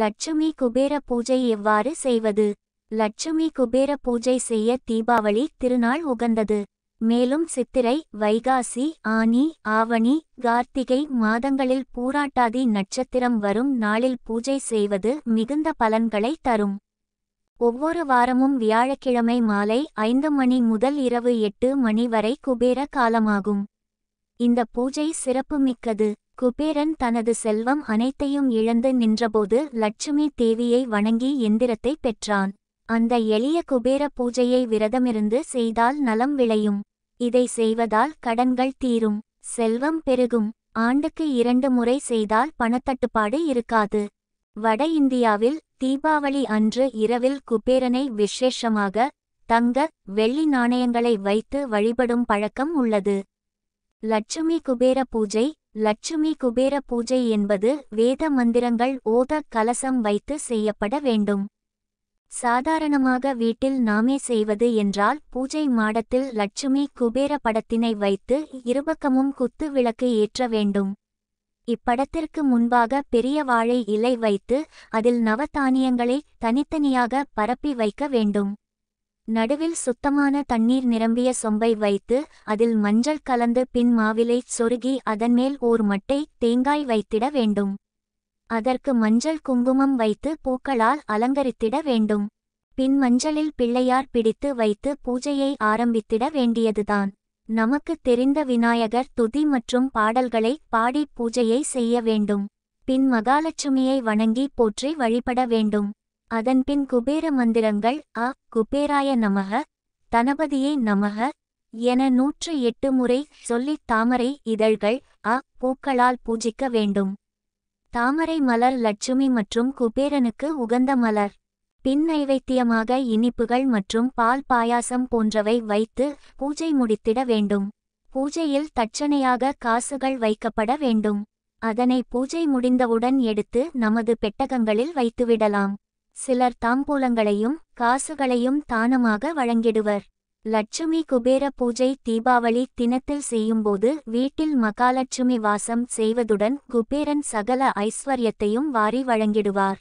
லட்சுமி குபேர பூஜை எவ்வாறு செய்வது லட்சுமி குபேர பூஜை செய்ய தீபாவளி திருநாள் உகந்தது மேலும் சித்திரை வைகாசி ஆனி ஆவணி கார்த்திகை மாதங்களில் பூராட்டாதி நட்சத்திரம் வரும் நாளில் பூஜை செய்வது மிகுந்த பலன்களை தரும் ஒவ்வொரு வாரமும் வியாழக்கிழமை மாலை ஐந்து மணி முதல் இரவு எட்டு மணி வரை குபேர காலமாகும் இந்த பூஜை சிறப்புமிக்கது குபேரன் தனது செல்வம் அனைத்தையும் இழந்து நின்றபோது லட்சுமி தேவியை வணங்கி எந்திரத்தை பெற்றான் அந்த எளிய குபேர பூஜையை விரதமிருந்து செய்தால் நலம் விளையும் இதை செய்வதால் கடன்கள் தீரும் செல்வம் பெருகும் ஆண்டுக்கு இரண்டு முறை செய்தால் பணத்தட்டுப்பாடு இருக்காது வட இந்தியாவில் தீபாவளி அன்று இரவில் குபேரனை விசேஷமாக தங்க வெள்ளி நாணயங்களை வைத்து வழிபடும் பழக்கம் உள்ளது லட்சுமி குபேர பூஜை லட்சுமி குபேர பூஜை என்பது வேத மந்திரங்கள் ஓத கலசம் வைத்து செய்யப்பட வேண்டும் சாதாரணமாக வீட்டில் நாமே செய்வது என்றால் பூஜை மாடத்தில் லட்சுமி குபேர படத்தினை வைத்து இருபக்கமும் குத்து விளக்கு ஏற்ற வேண்டும் இப்படத்திற்கு முன்பாக பெரிய வாழை இலை வைத்து அதில் நவதானியங்களை தனித்தனியாக பரப்பி வைக்க வேண்டும் நடுவில் சுத்தமான தண்ணீர் நிரம்பிய சொம்பை வைத்து அதில் மஞ்சள் கலந்து பின் மாவிலை சொருகி அதன்மேல் ஓர் மட்டை தேங்காய் வைத்திட வேண்டும் அதற்கு மஞ்சள் குங்குமம் வைத்து பூக்களால் அலங்கரித்திட வேண்டும் பின் மஞ்சளில் பிள்ளையார் பிடித்து வைத்து பூஜையை ஆரம்பித்திட வேண்டியதுதான் நமக்கு தெரிந்த விநாயகர் துதி மற்றும் பாடல்களை பாடி பூஜையை செய்ய வேண்டும் பின் மகாலட்சுமியை வணங்கி போற்றி வழிபட வேண்டும் அதன்பின் குபேர மந்திரங்கள் அ குபேராய நமக தனபதியே நமக என நூற்று எட்டு முறை சொல்லி தாமரை இதழ்கள் அ பூக்களால் பூஜிக்க வேண்டும் தாமரை மலர் லட்சுமி மற்றும் குபேரனுக்கு உகந்த மலர் பின் நைவேத்தியமாக இனிப்புகள் மற்றும் பால் பாயாசம் போன்றவை வைத்து பூஜை முடித்திட வேண்டும் பூஜையில் தட்சணையாக காசுகள் வைக்கப்பட வேண்டும் அதனை பூஜை முடிந்தவுடன் எடுத்து நமது பெட்டகங்களில் வைத்துவிடலாம் சிலர் தாம்பூலங்களையும் காசுகளையும் தானமாக வழங்கிடுவர் லட்சுமி குபேர பூஜை தீபாவளி தினத்தில் செய்யும்போது வீட்டில் மகாலட்சுமி வாசம் செய்வதுடன் குபேரன் சகல ஐஸ்வர்யத்தையும் வாரி வழங்கிடுவார்